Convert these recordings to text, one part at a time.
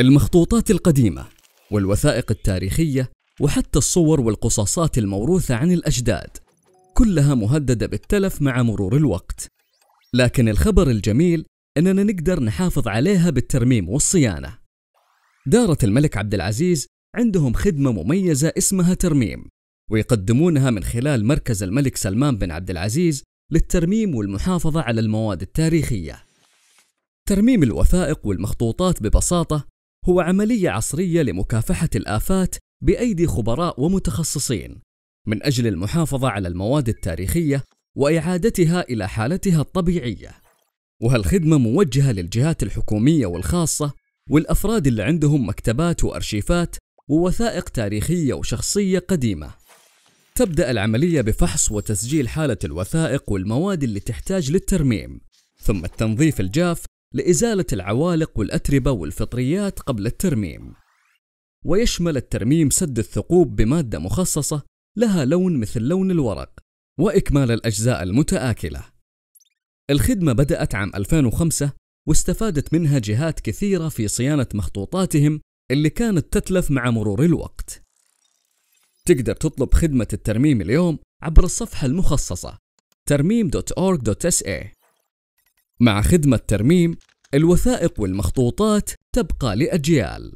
المخطوطات القديمة والوثائق التاريخية وحتى الصور والقصاصات الموروثة عن الأجداد كلها مهددة بالتلف مع مرور الوقت لكن الخبر الجميل أننا نقدر نحافظ عليها بالترميم والصيانة دارة الملك عبد العزيز عندهم خدمة مميزة اسمها ترميم ويقدمونها من خلال مركز الملك سلمان بن عبد العزيز للترميم والمحافظة على المواد التاريخية ترميم الوثائق والمخطوطات ببساطة هو عملية عصرية لمكافحة الآفات بأيدي خبراء ومتخصصين من أجل المحافظة على المواد التاريخية وإعادتها إلى حالتها الطبيعية. وهالخدمة موجهة للجهات الحكومية والخاصة والأفراد اللي عندهم مكتبات وأرشيفات ووثائق تاريخية وشخصية قديمة. تبدأ العملية بفحص وتسجيل حالة الوثائق والمواد اللي تحتاج للترميم، ثم التنظيف الجاف لإزالة العوالق والأتربة والفطريات قبل الترميم ويشمل الترميم سد الثقوب بمادة مخصصة لها لون مثل لون الورق وإكمال الأجزاء المتآكلة الخدمة بدأت عام 2005 واستفادت منها جهات كثيرة في صيانة مخطوطاتهم اللي كانت تتلف مع مرور الوقت تقدر تطلب خدمة الترميم اليوم عبر الصفحة المخصصة ترميم.org.sa مع خدمة ترميم الوثائق والمخطوطات تبقى لأجيال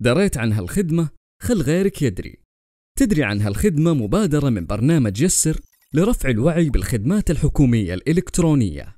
دريت عن هالخدمة خل غيرك يدري تدري عن هالخدمة مبادرة من برنامج يسر لرفع الوعي بالخدمات الحكومية الإلكترونية